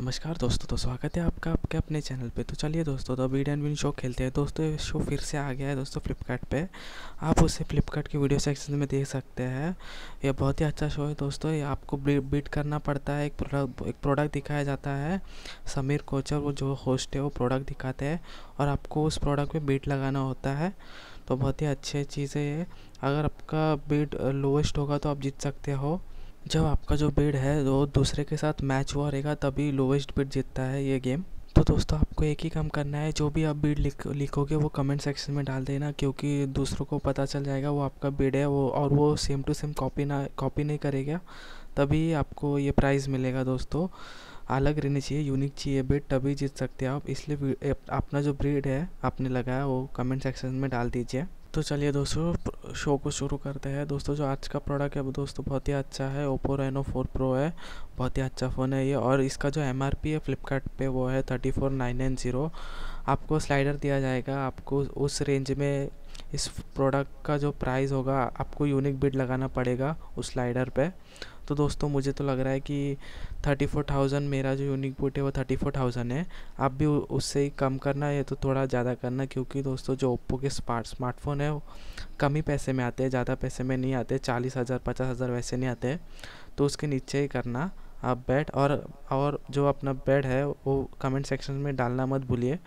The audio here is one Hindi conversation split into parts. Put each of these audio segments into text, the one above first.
नमस्कार दोस्तों तो स्वागत है आपका आपके अपने चैनल पे तो चलिए दोस्तों तो बीड एंड विन शो खेलते हैं दोस्तों ये शो फिर से आ गया है दोस्तों फ्लिपकार्ट पे आप उसे फ्लिपकार्ट के वीडियो सेक्शन में देख सकते हैं ये बहुत ही अच्छा शो है दोस्तों ये आपको बीट करना पड़ता है एक प्रोडक्ट एक प्रोडक्ट दिखाया जाता है समीर कोचर वो जो होस्ट है वो प्रोडक्ट दिखाते हैं और आपको उस प्रोडक्ट पर बीट लगाना होता है तो बहुत ही अच्छी चीज़ है ये अगर आपका बीट लोएस्ट होगा तो आप जीत सकते हो जब आपका जो बिड है वो दूसरे के साथ मैच हुआ रहेगा तभी लोवेस्ट बिड जीतता है ये गेम तो दोस्तों आपको एक ही काम करना है जो भी आप बीड लिख लिखोगे वो कमेंट सेक्शन में डाल देना क्योंकि दूसरों को पता चल जाएगा वो आपका बिड है वो और वो सेम टू सेम कॉपी ना कॉपी नहीं करेगा तभी आपको ये प्राइज़ मिलेगा दोस्तों अलग रहनी चाहिए यूनिक चाहिए बिड तभी जीत सकते हैं आप इसलिए अपना जो ब्रीड है आपने लगाया वो कमेंट सेक्शन में डाल दीजिए तो चलिए दोस्तों शो को शुरू करते हैं दोस्तों जो आज का प्रोडक्ट है वो दोस्तों बहुत ही अच्छा है ओप्पो रेनो फोर प्रो है बहुत ही अच्छा फ़ोन है ये और इसका जो एम है फ्लिपकार्ट पे वो है thirty four nine nine zero आपको स्लाइडर दिया जाएगा आपको उस रेंज में इस प्रोडक्ट का जो प्राइस होगा आपको यूनिक बिड लगाना पड़ेगा उस स्लाइडर पे तो दोस्तों मुझे तो लग रहा है कि थर्टी फोर थाउजेंड मेरा जो यूनिक बिड है वो थर्टी फोर थाउजेंड है आप भी उससे ही कम करना है तो थोड़ा ज़्यादा करना क्योंकि दोस्तों जो ओप्पो के स्मार्ट स्मार्टफोन है वो कम ही पैसे में आते हैं ज़्यादा पैसे में नहीं आते चालीस हज़ार पचास हज़ार वैसे नहीं आते तो उसके नीचे ही करना आप बेड और और जो अपना बेड है वो कमेंट सेक्शन में डालना मत भूलिए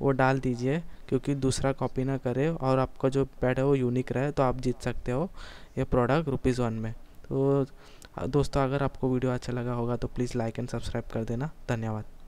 वो डाल दीजिए क्योंकि दूसरा कॉपी ना करे और आपका जो पैड है वो यूनिक रहे तो आप जीत सकते हो ये प्रोडक्ट रुपीज़ वन में तो दोस्तों अगर आपको वीडियो अच्छा लगा होगा तो प्लीज़ लाइक एंड सब्सक्राइब कर देना धन्यवाद